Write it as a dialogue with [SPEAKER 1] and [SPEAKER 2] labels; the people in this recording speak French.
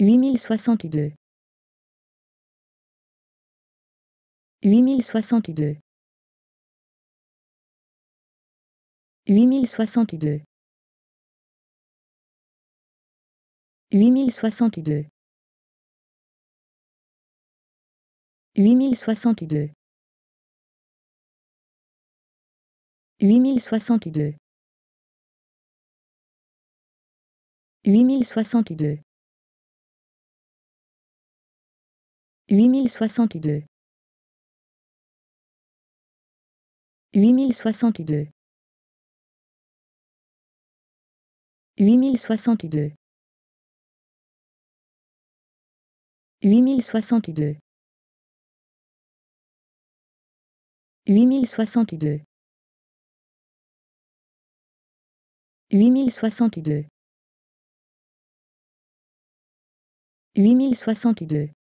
[SPEAKER 1] 8062 8062 8062 8062 8062 8062 8062 8062 8062 8062 8062 8062 8062 8062